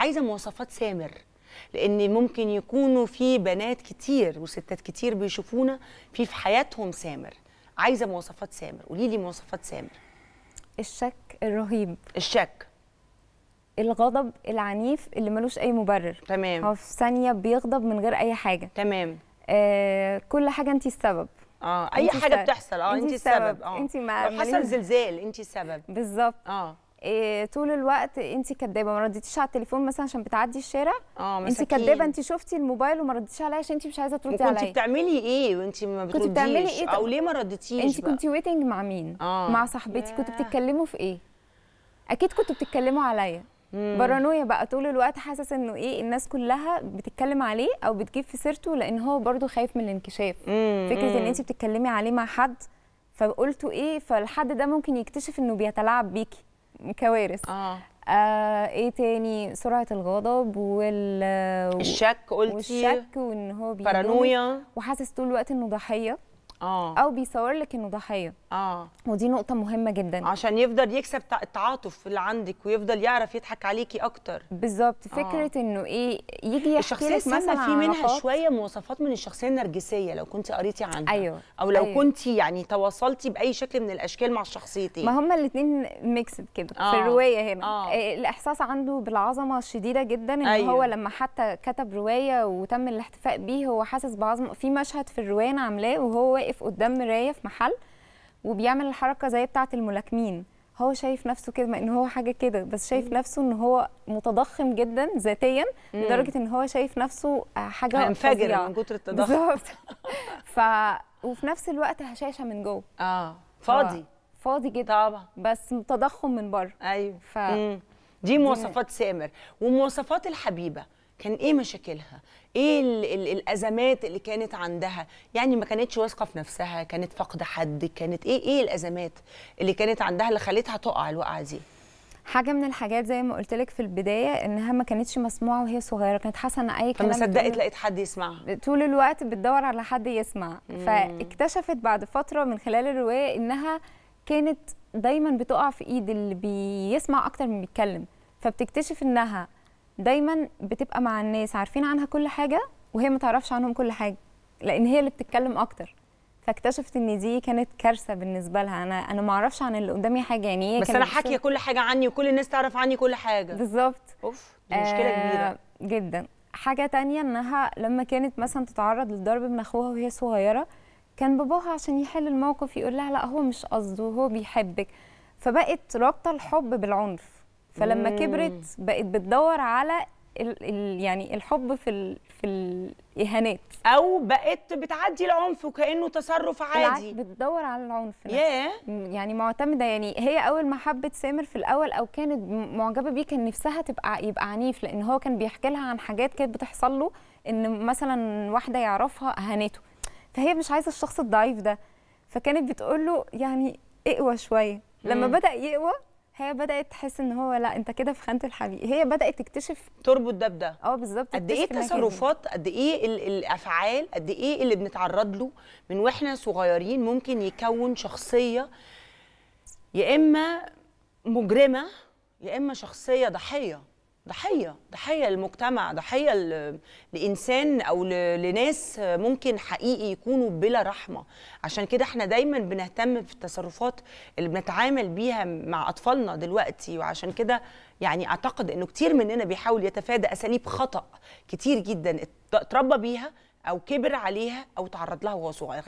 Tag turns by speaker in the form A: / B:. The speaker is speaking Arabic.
A: عايزه مواصفات سامر لان ممكن يكونوا في بنات كتير وستات كتير بيشوفونا في في حياتهم سامر عايزه مواصفات سامر قولي لي مواصفات سامر الشك الرهيب الشك الغضب
B: العنيف اللي ملوش اي مبرر تمام هو في ثانيه بيغضب من غير اي حاجه تمام آه كل حاجه انت السبب اه اي حاجه السبب. بتحصل اه انت السبب, اه انت حصل
A: زلزال انت السبب بالظبط اه
B: إيه طول الوقت انت كدابه ما رديتيش على التليفون مثلا عشان بتعدي الشارع اه انت كدابه انت شفتي الموبايل وما رديتيش عليا عشان انت مش عايزه تردي عليا كنت
A: بتعملي ايه وانت ما بترديش كنت بتعملي ايه او ليه ما رديتيش انت كنت
B: ويتنج مع مين آه. مع صاحبتي كنتوا بتتكلموا في ايه اكيد كنتوا بتتكلموا عليا بارانويا بقى طول الوقت حاسس انه ايه الناس كلها بتتكلم عليه او بتجيب في سيرته لان هو برده خايف من الانكشاف مم. فكره ان انت بتتكلمي عليه مع حد فقلتوا ايه فالحد ده ممكن يكتشف انه بيتلاعب بيكي كوارث آه. آه ايه تاني سرعه الغضب وال الشك قلتي والشك وان هو بارانويا
A: وحاسس طول الوقت انه ضحيه اه
B: او بيصور لك انه ضحيه اه ودي نقطه
A: مهمه جدا عشان يفضل يكسب التعاطف اللي عندك ويفضل يعرف يضحك عليكي اكتر
B: بالظبط آه. فكره آه. انه ايه يجي يحكي لك مثلا في منها عرفات.
A: شويه مواصفات من الشخصيه النرجسيه لو كنت قريتي عنها أيوة. او لو أيوة. كنت يعني تواصلتي باي شكل من الاشكال مع الشخصيتين ما هما الاثنين ميكسد كده آه. في الروايه
B: هنا آه. إيه، الاحساس عنده بالعظمه الشديده جدا ان أيوة. هو لما حتى كتب روايه وتم الاحتفاء بيه هو حاسس بعظمه في مشهد في الروايه عاملاه وهو واقف قدام مرايه في محل وبيعمل الحركه زي بتاعه الملاكمين هو شايف نفسه كده ما ان هو حاجه كده بس شايف مم. نفسه ان هو متضخم جدا ذاتيا لدرجه ان هو شايف نفسه آه، حاجه هينفجر من كتر التضخم بالظبط ف وفي نفس الوقت هشاشه من جوه اه فاضي آه. فاضي
A: جدا طبعا بس تضخم من بره ايوه ف... دي مواصفات سامر ومواصفات الحبيبه كان ايه مشاكلها ايه الازمات اللي كانت عندها يعني ما كانتش واثقه في نفسها كانت فاقده حد كانت ايه ايه الازمات اللي كانت عندها اللي خلتها تقع الوقعه دي
B: حاجه من الحاجات زي ما قلت لك في البدايه انها ما كانتش مسموعه وهي صغيره كانت حاسه ان اي كلام صدقت لقيت
A: حد يسمعها
B: طول الوقت بتدور على حد يسمع مم. فاكتشفت بعد فتره من خلال الروايه انها كانت دايما بتقع في ايد اللي بيسمع اكتر من بيتكلم فبتكتشف انها دايما بتبقى مع الناس عارفين عنها كل حاجه وهي ما تعرفش عنهم كل حاجه لان هي اللي بتتكلم اكتر فاكتشفت ان دي كانت كارثه بالنسبه لها انا انا ما اعرفش عن اللي قدامي حاجه يعني ايه بس انا حاكيه
A: كل حاجه عني وكل الناس تعرف عني كل حاجه بالظبط اوف دي مشكله آه كبيره
B: جدا حاجه تانية انها لما كانت مثلا تتعرض للضرب من اخوها وهي صغيره كان باباها عشان يحل الموقف يقول لها لا هو مش قصده هو بيحبك فبقت رابطه الحب بالعنف فلما مم. كبرت بقت بتدور على ال ال يعني الحب في الـ في الاهانات او بقت
A: بتعدي العنف وكانه تصرف عادي بتدور
B: على العنف yeah. يعني معتمده يعني هي اول ما حبت سامر في الاول او كانت معجبه بيه كان نفسها تبقى يبقى عنيف لان هو كان بيحكي لها عن حاجات كانت بتحصل له ان مثلا واحده يعرفها اهانته فهي مش عايزه الشخص الضعيف ده فكانت بتقول له يعني اقوى شويه لما بدا يقوى هي بدات تحس ان هو لا انت كده في خانه الحبيب هي بدات تكتشف
A: تربط ده بده اه بالظبط قد ايه التصرفات قد ايه الافعال قد ايه اللي بنتعرض له من واحنا صغيرين ممكن يكون شخصيه يا اما مجرمه يا اما شخصيه ضحيه ضحيه ضحيه للمجتمع ضحيه لانسان او لناس ممكن حقيقي يكونوا بلا رحمه عشان كده احنا دايما بنهتم في التصرفات اللي بنتعامل بيها مع اطفالنا دلوقتي وعشان كده يعني اعتقد انه كتير مننا بيحاول يتفادى اساليب خطا كتير جدا اتربى بيها او كبر عليها او تعرض لها وهو صغير